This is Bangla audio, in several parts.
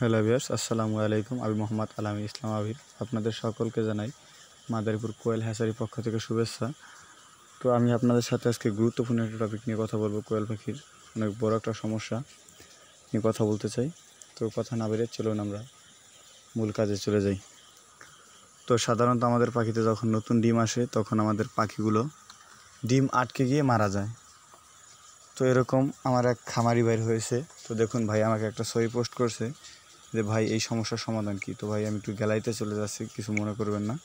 হ্যালো ভিয়ার্স আসসালামু আলাইকুম আমি মোহাম্মদ আলামী ইসলাম আবির আপনাদের সকলকে জানাই মাদারীপুর কোয়েল হ্যাসারির পক্ষ থেকে শুভেচ্ছা তো আমি আপনাদের সাথে আজকে গুরুত্বপূর্ণ একটা টপিক নিয়ে কথা বলবো কোয়েল পাখির অনেক বড় একটা সমস্যা নিয়ে কথা বলতে চাই তো কথা না বেরিয়ে চলুন আমরা মূল কাজে চলে যাই তো সাধারণত আমাদের পাখিতে যখন নতুন ডিম আসে তখন আমাদের পাখিগুলো ডিম আটকে গিয়ে মারা যায় তো এরকম আমার এক খামারি বাইর হয়েছে তো দেখুন ভাই আমাকে একটা ছবি পোস্ট করছে যে ভাই এই সমস্যার সমাধান কি তো ভাই আমি একটু গ্যালারিতে চলে যাচ্ছি কিছু মনে করবেন না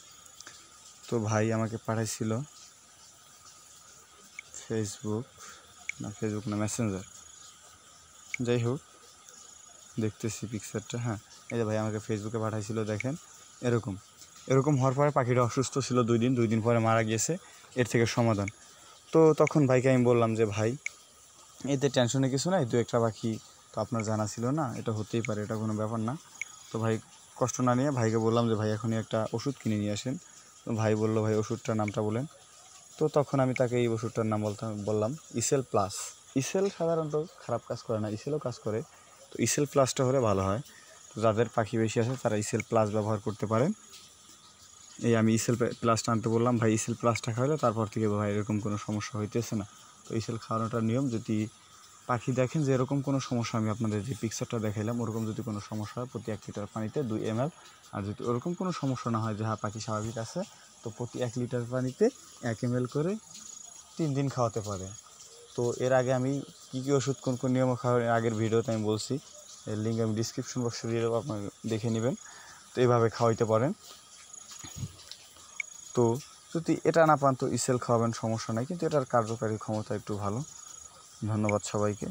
তো ভাই আমাকে পাঠাইছিল ফেসবুক না ফেসবুক না মেসেঞ্জার যাই হোক দেখতেছি পিকচারটা হ্যাঁ এই যে ভাই আমাকে ফেসবুকে পাঠাইছিল দেখেন এরকম এরকম হওয়ার পরে পাখিটা অসুস্থ ছিল দুই দিন দুই দিন পরে মারা গিয়েছে এর থেকে সমাধান তো তখন ভাইকে আমি বললাম যে ভাই এতে টেনশনে কিছু নাই দু একটা পাখি তো আপনার জানা ছিল না এটা হতেই পারে এটা কোনো ব্যাপার না তো ভাই কষ্ট না নিয়ে ভাইকে বললাম যে ভাই এখনই একটা ওষুধ কিনে নিয়ে আসেন তো ভাই বলল ভাই ওষুধটার নামটা বলেন তো তখন আমি তাকে এই ওষুধটার নাম বলতাম বললাম ইসেল প্লাস ইসেল সাধারণত খারাপ কাজ করে না ইসেলও কাজ করে তো ইসেল প্লাসটা হলে ভালো হয় তো যাদের পাখি বেশি আছে তারা ইসেল প্লাস ব্যবহার করতে পারেন এই আমি ইসেল প্লাসটা আনতে বললাম ভাই ইসেল প্লাসটা খাওয়ালে তারপর থেকে ভাই এরকম কোনো সমস্যা হইতেছে না তো ইসেল খাওয়ানোটার নিয়ম যদি পাখি দেখেন যে এরকম কোনো সমস্যা আমি আপনাদের যে পিকচারটা দেখাইলাম ওরকম যদি কোনো সমস্যা হয় প্রতি এক লিটার পানিতে দুই এম আর যদি ওরকম কোনো সমস্যা না হয় যে হ্যাঁ পাখি স্বাভাবিক আছে তো প্রতি এক লিটার পানিতে এক এম করে তিন দিন খাওয়াতে পারে তো এর আগে আমি কি কী ওষুধ কোন কোন নিয়মে খাওয়ার আগের ভিডিওতে আমি বলছি এর লিঙ্ক আমি ডিসক্রিপশন বক্সে দিয়ে দেবো আপনার দেখে নেবেন তো এইভাবে খাওয়াইতে পারেন তো যদি এটা না পান তো ইসেল খাওয়াবেন সমস্যা নাই কিন্তু এটার কার্যকারী ক্ষমতা একটু ভালো ধন্যবাদ সবাইকে